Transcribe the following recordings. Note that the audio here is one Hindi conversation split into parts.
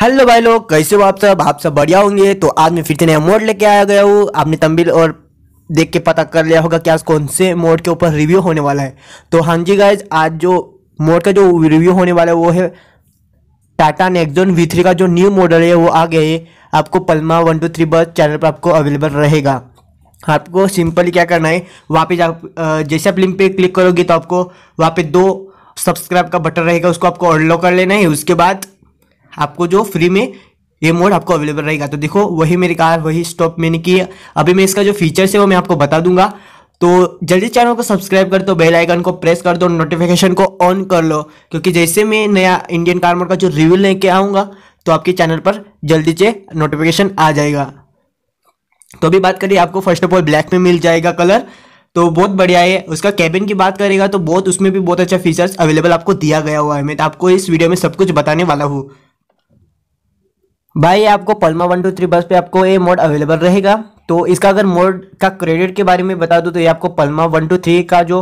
हेलो भाई लोग कैसे हो आप सब आप सब बढ़िया होंगे तो आज मैं फिर से नया मोड लेके आया गया हूँ आपने तंबिल और देख के पता कर लिया होगा कि आज कौन से मोड के ऊपर रिव्यू होने वाला है तो हाँ जी गाइज आज जो मोड का जो रिव्यू होने वाला है वो है टाटा नेक्जोन वी थ्री का जो न्यू मॉडल है वो आ गया है आपको पलमा वन टू थ्री बस चैनल पर आपको अवेलेबल रहेगा आपको सिंपली क्या करना है वहाँ पे आप जैसे आप लिंक पे क्लिक करोगे तो आपको वहाँ पे दो सब्सक्राइब का बटन रहेगा उसको आपको अनलॉक कर लेना है उसके बाद आपको जो फ्री में ये मोड आपको अवेलेबल रहेगा तो देखो वही मेरी कार वही स्टॉप मैंने की अभी मैं इसका जो फीचर्स है वो मैं आपको बता दूंगा तो जल्दी चैनल को सब्सक्राइब कर दो बेल आइकन को प्रेस कर दो नोटिफिकेशन को ऑन कर लो क्योंकि जैसे मैं नया इंडियन कार मोड का जो रिव्यू लेके आऊँगा तो आपके चैनल पर जल्दी से नोटिफिकेशन आ जाएगा तो अभी बात करिए आपको फर्स्ट ऑफ ऑल ब्लैक में मिल जाएगा कलर तो बहुत बढ़िया है उसका कैबिन की बात करेगा तो बहुत उसमें भी बहुत अच्छा फीचर्स अवेलेबल आपको दिया गया हुआ है मैं तो आपको इस वीडियो में सब कुछ बताने वाला हूँ भाई आपको पलमा वन टू थ्री बस पे आपको ये मोड अवेलेबल रहेगा तो इसका अगर मोड का क्रेडिट के बारे में बता दूँ तो ये आपको पलमा वन टू थ्री का जो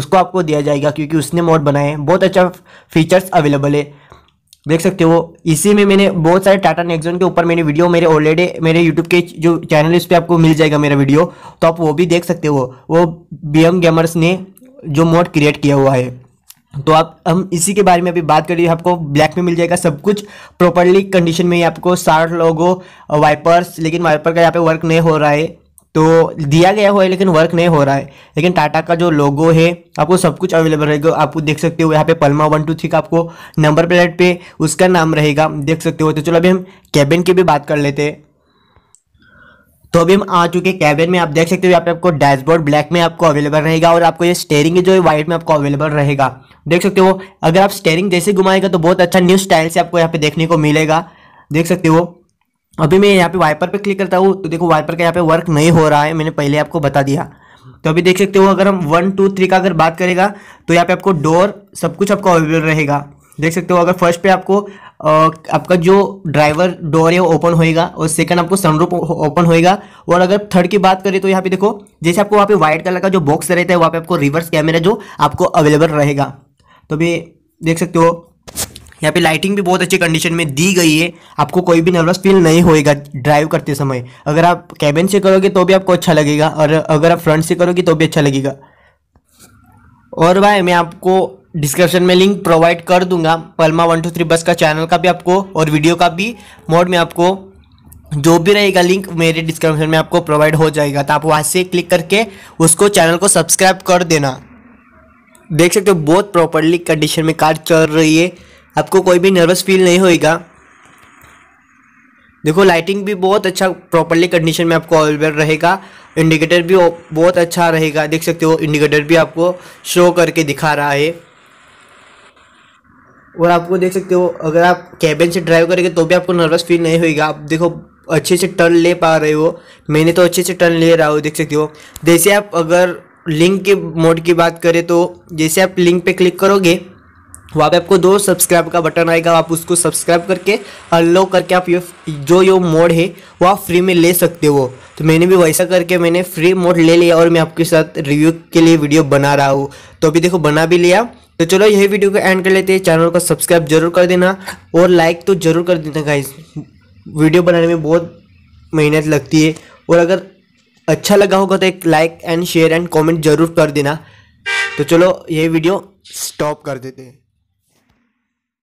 उसको आपको दिया जाएगा क्योंकि उसने मोड बनाए हैं बहुत अच्छा फीचर्स अवेलेबल है देख सकते हो इसी में मैंने बहुत सारे टाटा नेक्जोन के ऊपर मैंने वीडियो मेरे ऑलरेडी मेरे यूट्यूब के जो चैनल इस उस पर आपको मिल जाएगा मेरा वीडियो तो आप वो भी देख सकते हो वो बी एम गेमर्स ने जो मोड क्रिएट किया हुआ है तो आप हम इसी के बारे में अभी बात करिए आपको ब्लैक में मिल जाएगा सब कुछ प्रॉपरली कंडीशन में ही आपको साठ लोगो वाइपर्स लेकिन वाइपर का यहाँ पे वर्क नहीं हो रहा है तो दिया गया हुआ है लेकिन वर्क नहीं हो रहा है लेकिन टाटा का जो लोगो है आपको सब कुछ अवेलेबल रहेगा आपको देख सकते हो यहाँ पे पलमा वन टू थ्री का आपको नंबर प्लेट पे उसका नाम रहेगा देख सकते हो तो चलो अभी हम कैबिन की भी बात कर लेते हैं तो अभी हम आ चुके कैबिन में आप देख सकते हो यहाँ पे आपको डैशबोर्ड ब्लैक में आपको अवेलेबल रहेगा और आपको ये स्टेयरिंग जो है व्हाइट में आपको अवेलेबल रहेगा देख सकते हो अगर आप स्टेयरिंग जैसे घुमाएगा तो बहुत अच्छा न्यू स्टाइल से आपको यहाँ पे देखने को मिलेगा देख सकते हो अभी मैं यहाँ पे वाइपर पे क्लिक करता हूँ तो देखो वाइपर का यहाँ पे वर्क नहीं हो रहा है मैंने पहले आपको बता दिया तो अभी देख सकते हो अगर हम वन टू थ्री का अगर बात करेगा तो यहाँ पे आपको डोर सब कुछ आपको अवेलेबल रहेगा देख सकते हो अगर फर्स्ट पे आपको आपका जो ड्राइवर डोर है वो ओपन होएगा और सेकंड आपको सनरूप ओपन होएगा और अगर थर्ड की बात करें तो यहाँ पे देखो जैसे आपको वहाँ पे वाइट कलर का जो बॉक्स रहता है वहाँ पे आपको रिवर्स कैमरा जो आपको अवेलेबल रहेगा तो भी देख सकते हो यहाँ पे लाइटिंग भी बहुत अच्छी कंडीशन में दी गई है आपको कोई भी नर्वस फील नहीं होएगा ड्राइव करते समय अगर आप कैबिन से करोगे तो भी आपको अच्छा लगेगा और अगर आप फ्रंट से करोगे तो भी अच्छा लगेगा और भाई मैं आपको डिस्क्रिप्शन में लिंक प्रोवाइड कर दूंगा पलमा वन टू थ्री बस का चैनल का भी आपको और वीडियो का भी मोड में आपको जो भी रहेगा लिंक मेरे डिस्क्रिप्शन में आपको प्रोवाइड हो जाएगा तो आप वहाँ से क्लिक करके उसको चैनल को सब्सक्राइब कर देना देख सकते हो बहुत प्रॉपरली कंडीशन में कार चल रही है आपको कोई भी नर्वस फील नहीं होएगा देखो लाइटिंग भी बहुत अच्छा प्रॉपरली कंडीशन में आपको अवेलेबल रहेगा इंडिकेटर भी बहुत अच्छा रहेगा देख सकते हो इंडिकेटर भी आपको शो करके दिखा रहा है और आपको देख सकते हो अगर आप कैबिन से ड्राइव करेंगे तो भी आपको नर्वस फील नहीं होगा आप देखो अच्छे से टर्न ले पा रहे हो मैंने तो अच्छे से टर्न ले रहा हूँ देख सकते हो जैसे आप अगर लिंक के मोड की बात करें तो जैसे आप लिंक पे क्लिक करोगे वहाँ पे आपको दो सब्सक्राइब का बटन आएगा आप उसको सब्सक्राइब करके अनलॉक करके आप ये जो ये मोड है वो आप फ्री में ले सकते हो तो मैंने भी वैसा करके मैंने फ्री मोड ले लिया और मैं आपके साथ रिव्यू के लिए वीडियो बना रहा हूँ तो अभी देखो बना भी लिया तो चलो यही वीडियो को एंड कर लेते हैं चैनल को सब्सक्राइब जरूर कर देना और लाइक तो जरूर कर देना गाइस वीडियो बनाने में बहुत मेहनत लगती है और अगर अच्छा लगा होगा तो एक like and share and comment जरूर कर देना तो चलो ये वीडियो स्टॉप कर देते हैं